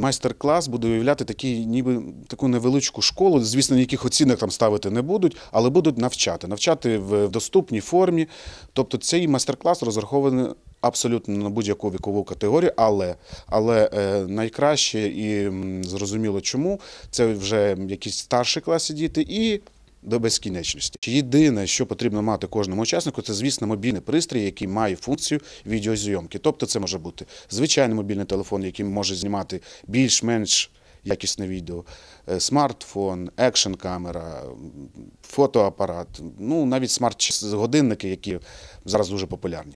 Майстер-клас буде уявляти такі, ніби таку невеличку школу. Звісно, ніяких оцінок там ставити не будуть, але будуть навчати, навчати в доступній формі. Тобто, цей майстер-клас розрахований. Абсолютно на будь-яку вікову категорію, але але е, найкраще і зрозуміло чому це вже якісь старші класи діти і до безкінечності. Єдине, що потрібно мати кожному учаснику, це, звісно, мобільний пристрій, який має функцію відеозйомки. Тобто, це може бути звичайний мобільний телефон, який може знімати більш-менш якісне відео, е, смартфон, екшн камера, фотоапарат, ну навіть смарт-годинники, які зараз дуже популярні.